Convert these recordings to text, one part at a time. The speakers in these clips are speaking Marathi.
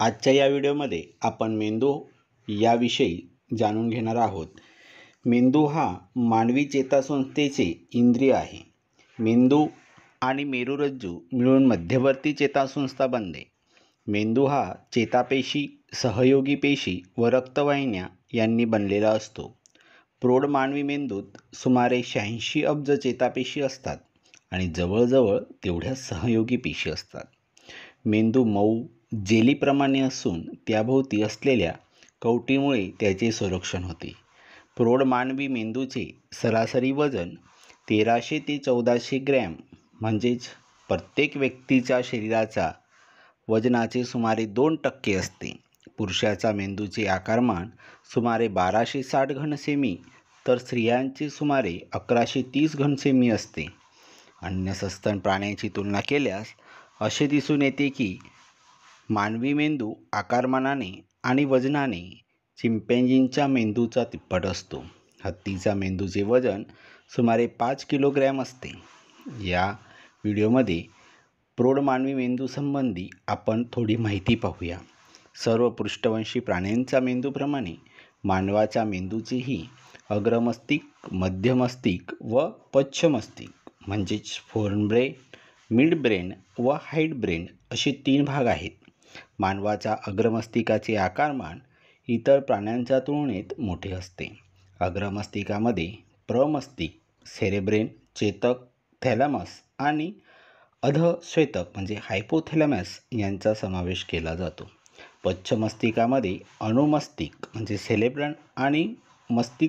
आजच्या या व्हिडिओमध्ये आपण मेंदू याविषयी जाणून घेणार आहोत मेंदू हा मानवी चेतासंस्थेचे इंद्रिय आहे मेंदू आणि मेरुरज्जू मिळून मध्यवर्ती चेतासंस्था बनते मेंदू हा चेतापेशी सहयोगी पेशी व रक्तवाहिन्या यांनी बनलेला असतो प्रौढ मानवी मेंदूत सुमारे शहाऐंशी अब्ज चेतापेशी असतात आणि जवळजवळ तेवढ्या सहयोगी पेशी असतात मेंदू मऊ जेलीप्रमाणे असून त्याभोवती असलेल्या कवटीमुळे त्याचे संरक्षण होते प्रौढ मानवी मेंदूचे सरासरी वजन तेराशे ते चौदाशे ग्रॅम म्हणजेच प्रत्येक व्यक्तीच्या शरीराचा वजनाचे सुमारे दोन टक्के असते पुरुषाचा मेंदूचे आकारमान सुमारे बाराशे साठ घनसेमी तर स्त्रियांचे सुमारे अकराशे तीस घनसेमी असते अन्य सस्तन प्राण्यांची तुलना केल्यास असे दिसून येते की मानवी मेंदू आकारमानाने आणि वजनाने चिंपेंजींच्या मेंदूचा तिप्पट असतो हत्तीचा मेंदूचे वजन सुमारे पाच किलोग्रॅम असते या व्हिडिओमध्ये प्रौढ मानवी मेंदूसंबंधी आपण थोडी माहिती पाहूया सर्व पृष्ठवंशी प्राण्यांच्या मेंदूप्रमाणे मानवाच्या मेंदूचीही अग्रमस्तिक मध्यमस्तिक व पश्चमस्तिक म्हणजेच फोर्न ब्रेन मिड ब्रेन व हाईट ब्रेन असे तीन भाग आहेत मानवाचा अग्रमस्तिकाचे आकारमान इतर प्राण्यांच्या तुलनेत मोठे असते अग्रमस्तिकामध्ये प्रमस्तिक सेरेब्रेन चेतक थॅलॅमस आणि अधश्वेतक म्हणजे हायपोथेलॅमस यांचा समावेश केला जातो पश्चमस्तिकामध्ये अणुमस्तिक म्हणजे सेलेब्रन आणि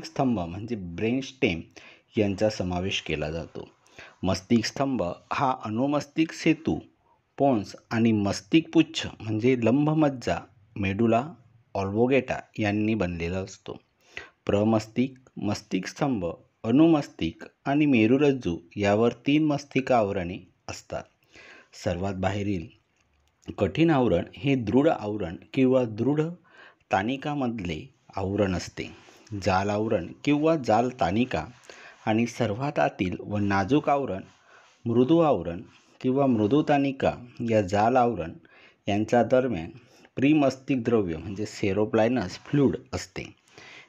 स्तंभ म्हणजे ब्रेन स्टेम यांचा समावेश केला जातो स्तंभ हा अणुमस्तिक सेतू पोन्स आणि मस्तिकपुच्छ म्हणजे लंबमज्जा मेडुला ऑल्बोगेटा यांनी बनलेला असतो प्रमस्तिक स्तंभ अनुमस्तिक आणि मेरुरज्जू यावर तीन मस्तिक आवरणे असतात सर्वात बाहेरील कठीण आवरण हे दृढ आवरण किंवा दृढ तानिकामधले आवरण असते जाल आवरण किंवा जाल तानिका आणि सर्वात आतील व नाजूक आवरण मृदू आवरण किंवा मृदुतानिका या जाल आवरण यांच्या दरम्यान प्रिमस्तिक द्रव्य म्हणजे सेरोप्लायनस फ्लूड असते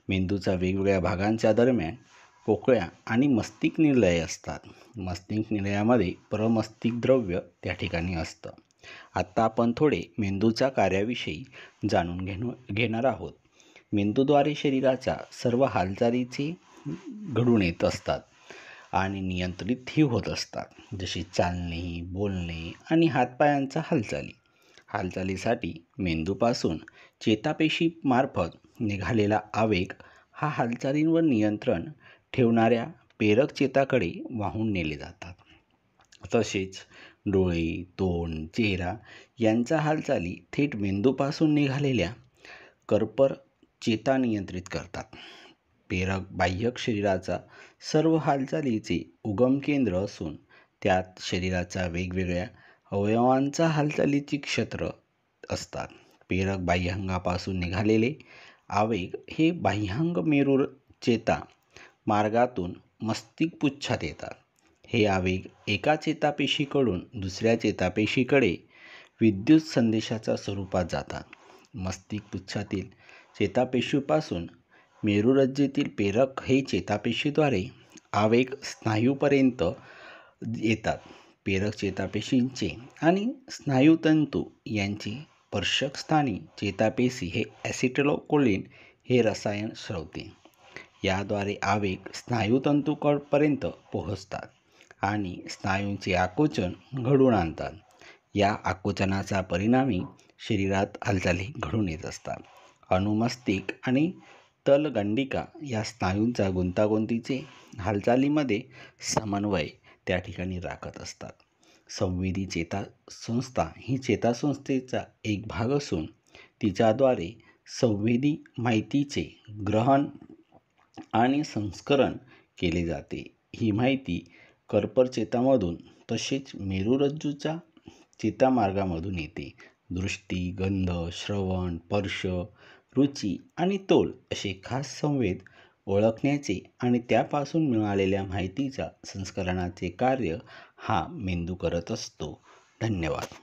मेंदूचा वेगवेगळ्या भागांच्या दरम्यान पोकळ्या आणि मस्तिक निलय असतात मस्तिक निलयामध्ये प्रमस्तिक द्रव्य त्या ठिकाणी असतं आत्ता आपण थोडे मेंदूच्या कार्याविषयी जाणून घेण घेणार आहोत मेंदूद्वारे शरीराच्या सर्व हालचालीचे घडून येत असतात आणि नियंत्रितही होत असतात जसे चालणे बोलणे आणि हातपायांचा हालचाली हालचालीसाठी मेंदूपासून चेतापेशीमार्फत निघालेला आवेग हा हालचालींवर नियंत्रण ठेवणाऱ्या पेरक चेताकडे वाहून नेले जातात तसेच डोळे तोंड चेहरा यांचा हालचाली थेट मेंदूपासून निघालेल्या कर्पर चेता नियंत्रित करतात प्रेरक बाह्यक शरीराचा सर्व हालचालीचे उगम केंद्र असून त्यात शरीराचा वेगवेगळ्या अवयवांचा हालचालीची क्षेत्र असतात प्रेरक बाह्यांगापासून निघालेले आवेग हे बाह्यांग मेरूर चेता मार्गातून मस्तिक पुच्छात येतात हे आवेग एका चेतापेशीकडून दुसऱ्या चेतापेशीकडे विद्युत संदेशाच्या स्वरूपात जातात मस्तिक पुच्छातील चेतापेशीपासून मेरुरज्जेतील पेरक हे चेतापेशीद्वारे आवेग स्नायूपर्यंत येतात पेरक चेतापेशींचे आणि स्नायूतंतू यांची स्पर्शक स्थानी चेतापेशी हे ॲसिटलोकोलिन हे रसायन श्रवते याद्वारे आवेग स्नायूतंतूकडपर्यंत पोहोचतात आणि स्नायूंचे आकोचन घडून आणतात या आकोचनाचा परिणामी शरीरात हालचाली घडून येत असतात अनुमस्तिक आणि तलगंडिका या स्नायूंचा गुंतागुंतीचे हालचालीमध्ये समन्वय त्या ठिकाणी राखत असतात संवेदी चेता संस्था ही चेतासंस्थेचा एक भाग असून तिच्याद्वारे संवेदी माहितीचे ग्रहण आणि संस्करण केले जाते ही माहिती कर्पर चेतामधून तसेच मेरुरज्जूच्या चेतामार्गामधून येते दृष्टी गंध श्रवण स्पर्श रुची आणि तोल असे खास संवेद ओळखण्याचे आणि त्यापासून मिळालेल्या माहितीचा संस्करणाचे कार्य हा मेंदू करत असतो धन्यवाद